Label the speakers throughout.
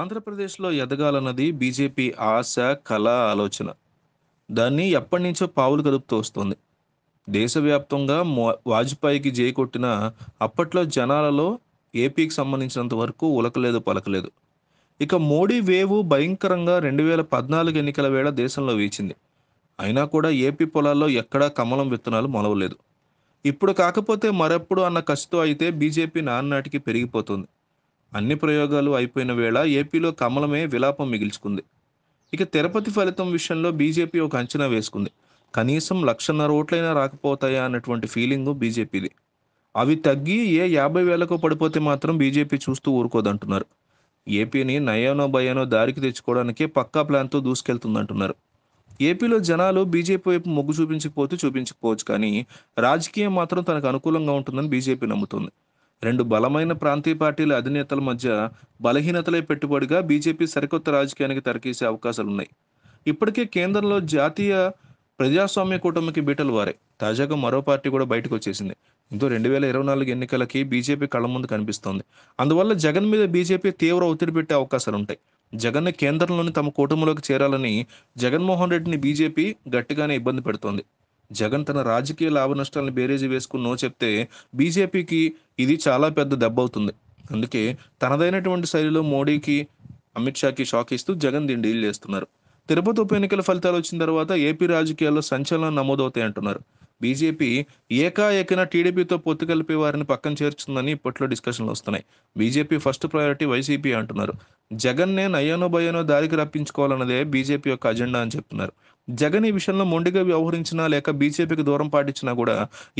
Speaker 1: ఆంధ్రప్రదేశ్లో ఎదగాలన్నది బీజేపీ ఆశ కళ ఆలోచన దాన్ని ఎప్పటి నుంచో పావులు కదుపుతూ వస్తుంది దేశవ్యాప్తంగా వాజ్పేయికి కొట్టిన అప్పట్లో జనాలలో ఏపీకి సంబంధించినంత వరకు ఉలకలేదు పలకలేదు ఇక మోడీ వేవు భయంకరంగా రెండు వేల పద్నాలుగు ఎన్నికల వేళ దేశంలో వీచింది అయినా కూడా ఏపీ పొలాల్లో ఎక్కడా కమలం విత్తనాలు మొలవలేదు ఇప్పుడు కాకపోతే మరెప్పుడు అన్న కసితో అయితే బీజేపీ నాన్నటికి పెరిగిపోతుంది అన్ని ప్రయోగాలు అయిపోయిన వేళ ఏపీలో కమలమే విలాపం మిగిల్చుకుంది ఇక తిరుపతి ఫలితం విషయంలో బీజేపీ ఒక అంచనా వేసుకుంది కనీసం లక్షన్నర ఓట్లైనా రాకపోతాయా అన్నటువంటి ఫీలింగు బీజేపీది అవి తగ్గి ఏ యాభై వేలకు పడిపోతే మాత్రం బీజేపీ చూస్తూ ఊరుకోదంటున్నారు ఏపీని నయానో భయానో దారికి తెచ్చుకోవడానికి పక్కా ప్లాన్తో దూసుకెళ్తుందంటున్నారు ఏపీలో జనాలు బీజేపీ వైపు మొగ్గు చూపించకపోతే చూపించకపోవచ్చు కానీ రాజకీయం మాత్రం తనకు అనుకూలంగా ఉంటుందని బీజేపీ నమ్ముతుంది రెండు బలమైన ప్రాంతీయ పార్టీల అధినేతల మధ్య బలహీనతలే పెట్టుబడిగా బీజేపీ సరికొత్త రాజకీయానికి తెరకేసే అవకాశాలున్నాయి ఇప్పటికే కేంద్రంలో జాతీయ ప్రజాస్వామ్య కూటమికి బీటలు వారే తాజాగా మరో పార్టీ కూడా బయటకు వచ్చేసింది ఇంతో రెండు వేల ఇరవై నాలుగు ఎన్నికలకి బీజేపీ కళ్ళ ముందు కనిపిస్తోంది అందువల్ల జగన్ మీద బీజేపీ తీవ్ర ఒత్తిడి పెట్టే అవకాశాలు ఉంటాయి జగన్ కేంద్రంలోని తమ కూటమిలోకి చేరాలని జగన్మోహన్ రెడ్డిని బీజేపీ గట్టిగానే ఇబ్బంది పెడుతోంది జగన్ తన రాజకీయ లాభ నష్టాలను బేరేజీ వేసుకుని నో చెప్తే బీజేపీకి ఇది చాలా పెద్ద దెబ్బ అవుతుంది అందుకే తనదైనటువంటి శైలిలో మోడీకి అమిత్ షాకి షాక్ ఇస్తూ జగన్ దీన్ని డీల్ చేస్తున్నారు తిరుపతి ఉప ఎన్నికల ఫలితాలు వచ్చిన తర్వాత ఏపీ రాజకీయాల్లో సంచలనం నమోదవుతాయి అంటున్నారు బీజేపీ ఏకాఏకన టీడీపీతో పొత్తు కలిపే వారిని పక్కన చేర్చుందని ఇప్పట్లో డిస్కషన్లు వస్తున్నాయి బీజేపీ ఫస్ట్ ప్రయారిటీ వైసీపీ అంటున్నారు జగన్నే నయోనో భయోనో దారికి రప్పించుకోవాలన్నదే బీజేపీ యొక్క అజెండా అని చెప్తున్నారు జగన్ ఈ విషయంలో మొండిగా వ్యవహరించినా లేక బీజేపీకి దూరం పాటించినా కూడా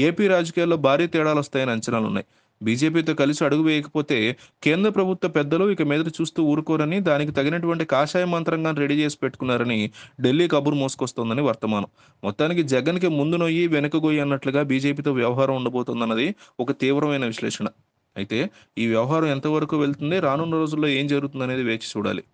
Speaker 1: ఏపీ రాజకీయాల్లో భారీ తేడాలు వస్తాయని అంచనాలు ఉన్నాయి బీజేపీతో కలిసి అడుగు వేయకపోతే కేంద్ర ప్రభుత్వ పెద్దలు ఇక మీద చూస్తూ ఊరుకోరని దానికి తగినటువంటి కాషాయ మంత్రంగా రెడీ చేసి పెట్టుకున్నారని ఢిల్లీ కబురు మోసుకొస్తోందని వర్తమానం మొత్తానికి జగన్కి ముందు నొయ్యి వెనుక గొయ్యి అన్నట్లుగా బీజేపీతో వ్యవహారం ఉండబోతుందన్నది ఒక తీవ్రమైన విశ్లేషణ అయితే ఈ వ్యవహారం ఎంతవరకు వెళ్తుంది రానున్న రోజుల్లో ఏం జరుగుతుందనేది వేచి చూడాలి